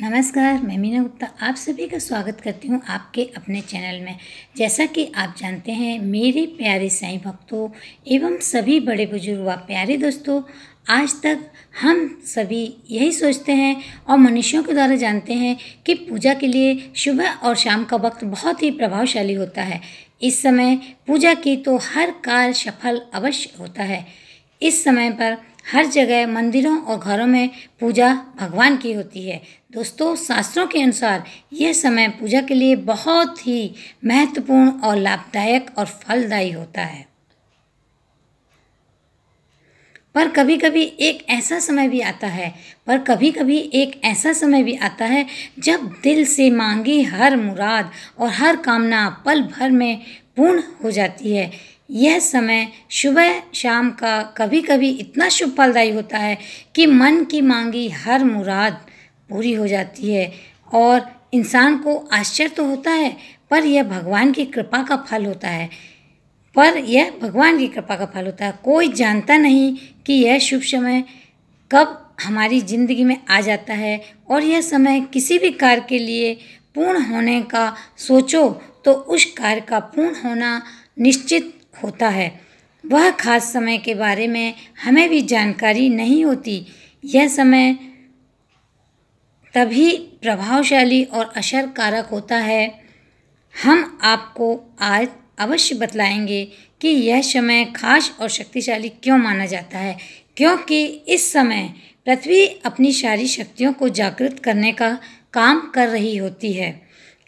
नमस्कार मैं मीना गुप्ता आप सभी का स्वागत करती हूँ आपके अपने चैनल में जैसा कि आप जानते हैं मेरे प्यारे साईं भक्तों एवं सभी बड़े बुजुर्ग व प्यारे दोस्तों आज तक हम सभी यही सोचते हैं और मनुष्यों के द्वारा जानते हैं कि पूजा के लिए सुबह और शाम का वक्त बहुत ही प्रभावशाली होता है इस समय पूजा की तो हर कार्य सफल अवश्य होता है इस समय पर हर जगह मंदिरों और घरों में पूजा भगवान की होती है दोस्तों शास्त्रों के अनुसार यह समय पूजा के लिए बहुत ही महत्वपूर्ण और लाभदायक और फलदायी होता है पर कभी कभी एक ऐसा समय भी आता है पर कभी कभी एक ऐसा समय भी आता है जब दिल से मांगी हर मुराद और हर कामना पल भर में पूर्ण हो जाती है यह समय सुबह शाम का कभी कभी इतना शुभ फलदायी होता है कि मन की मांगी हर मुराद पूरी हो जाती है और इंसान को आश्चर्य तो होता है पर यह भगवान की कृपा का फल होता है पर यह भगवान की कृपा का फल होता है कोई जानता नहीं कि यह शुभ समय कब हमारी ज़िंदगी में आ जाता है और यह समय किसी भी कार्य के लिए पूर्ण होने का सोचो तो उस कार्य का पूर्ण होना निश्चित होता है वह खास समय के बारे में हमें भी जानकारी नहीं होती यह समय तभी प्रभावशाली और असर कारक होता है हम आपको आज अवश्य बतलाएंगे कि यह समय खास और शक्तिशाली क्यों माना जाता है क्योंकि इस समय पृथ्वी अपनी सारी शक्तियों को जागृत करने का काम कर रही होती है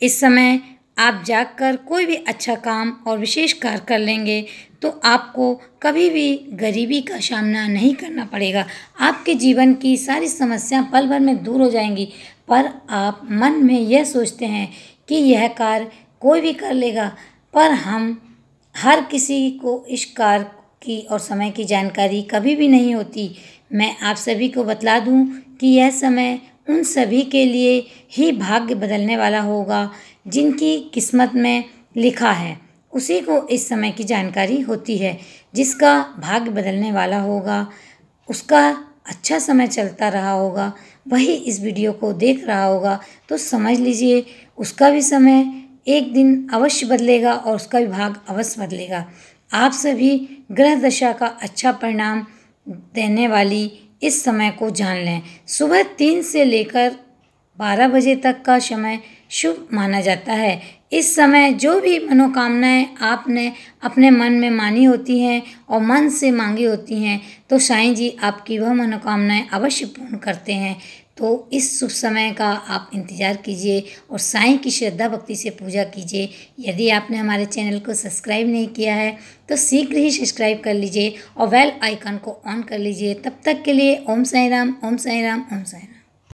इस समय आप जाकर कोई भी अच्छा काम और विशेष कार्य कर लेंगे तो आपको कभी भी गरीबी का सामना नहीं करना पड़ेगा आपके जीवन की सारी समस्याएं पल भर में दूर हो जाएंगी पर आप मन में यह सोचते हैं कि यह कार्य कोई भी कर लेगा पर हम हर किसी को इस कार्य की और समय की जानकारी कभी भी नहीं होती मैं आप सभी को बतला दूं कि यह समय उन सभी के लिए ही भाग्य बदलने वाला होगा जिनकी किस्मत में लिखा है उसी को इस समय की जानकारी होती है जिसका भाग्य बदलने वाला होगा उसका अच्छा समय चलता रहा होगा वही इस वीडियो को देख रहा होगा तो समझ लीजिए उसका भी समय एक दिन अवश्य बदलेगा और उसका भी भाग अवश्य बदलेगा आप सभी ग्रह दशा का अच्छा परिणाम देने वाली इस समय को जान लें सुबह तीन से लेकर बारह बजे तक का समय शुभ माना जाता है इस समय जो भी मनोकामनाएं आपने अपने मन में मानी होती हैं और मन से मांगी होती हैं तो साईं जी आपकी वह मनोकामनाएं अवश्य पूर्ण करते हैं तो इस शुभ समय का आप इंतज़ार कीजिए और साईं की श्रद्धा भक्ति से पूजा कीजिए यदि आपने हमारे चैनल को सब्सक्राइब नहीं किया है तो शीघ्र ही सब्सक्राइब कर लीजिए और वेल आइकन को ऑन कर लीजिए तब तक के लिए ओम साई राम ओम साई राम ओम साई राम